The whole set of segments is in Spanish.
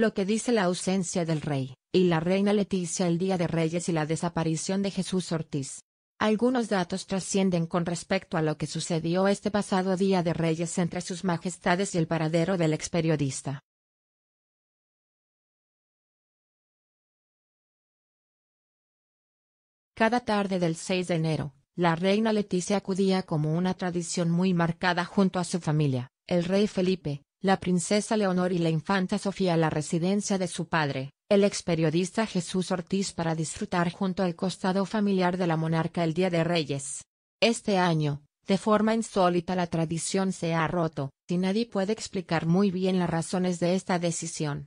lo que dice la ausencia del rey, y la reina Leticia el Día de Reyes y la desaparición de Jesús Ortiz. Algunos datos trascienden con respecto a lo que sucedió este pasado Día de Reyes entre sus majestades y el paradero del ex periodista. Cada tarde del 6 de enero, la reina Leticia acudía como una tradición muy marcada junto a su familia, el rey Felipe, la princesa Leonor y la infanta Sofía a la residencia de su padre, el ex periodista Jesús Ortiz para disfrutar junto al costado familiar de la monarca el Día de Reyes. Este año, de forma insólita la tradición se ha roto, y nadie puede explicar muy bien las razones de esta decisión.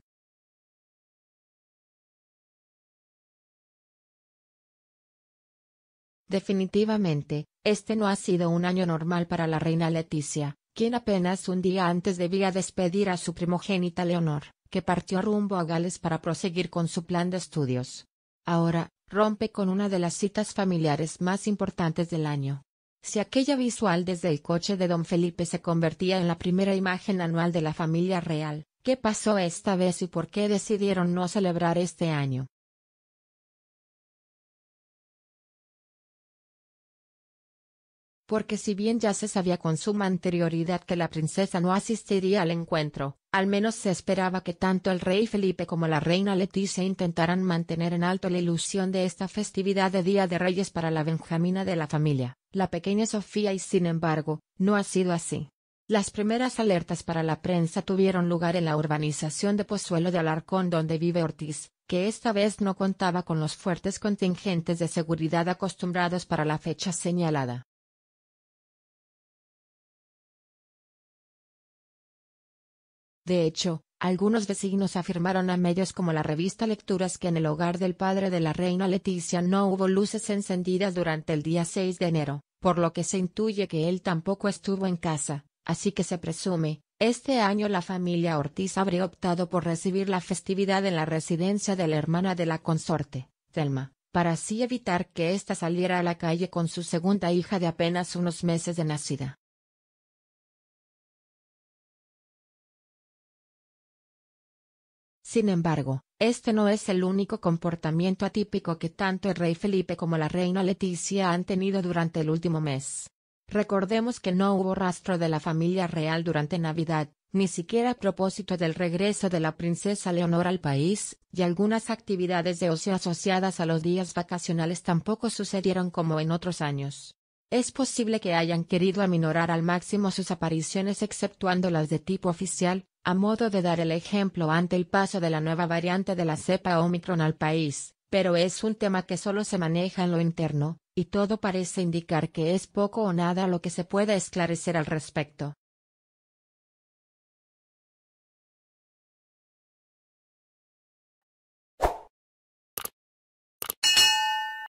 Definitivamente, este no ha sido un año normal para la reina Leticia, quien apenas un día antes debía despedir a su primogénita Leonor, que partió rumbo a Gales para proseguir con su plan de estudios. Ahora, rompe con una de las citas familiares más importantes del año. Si aquella visual desde el coche de don Felipe se convertía en la primera imagen anual de la familia real, ¿qué pasó esta vez y por qué decidieron no celebrar este año? porque si bien ya se sabía con suma anterioridad que la princesa no asistiría al encuentro, al menos se esperaba que tanto el rey Felipe como la reina Leticia intentaran mantener en alto la ilusión de esta festividad de Día de Reyes para la Benjamina de la familia, la pequeña Sofía y sin embargo, no ha sido así. Las primeras alertas para la prensa tuvieron lugar en la urbanización de Pozuelo de Alarcón donde vive Ortiz, que esta vez no contaba con los fuertes contingentes de seguridad acostumbrados para la fecha señalada. De hecho, algunos vecinos afirmaron a medios como la revista Lecturas que en el hogar del padre de la reina Leticia no hubo luces encendidas durante el día 6 de enero, por lo que se intuye que él tampoco estuvo en casa, así que se presume, este año la familia Ortiz habría optado por recibir la festividad en la residencia de la hermana de la consorte, Thelma, para así evitar que ésta saliera a la calle con su segunda hija de apenas unos meses de nacida. Sin embargo, este no es el único comportamiento atípico que tanto el rey Felipe como la reina Leticia han tenido durante el último mes. Recordemos que no hubo rastro de la familia real durante Navidad, ni siquiera a propósito del regreso de la princesa Leonor al país, y algunas actividades de ocio asociadas a los días vacacionales tampoco sucedieron como en otros años. Es posible que hayan querido aminorar al máximo sus apariciones exceptuando las de tipo oficial, a modo de dar el ejemplo ante el paso de la nueva variante de la cepa Omicron al país, pero es un tema que solo se maneja en lo interno, y todo parece indicar que es poco o nada lo que se pueda esclarecer al respecto.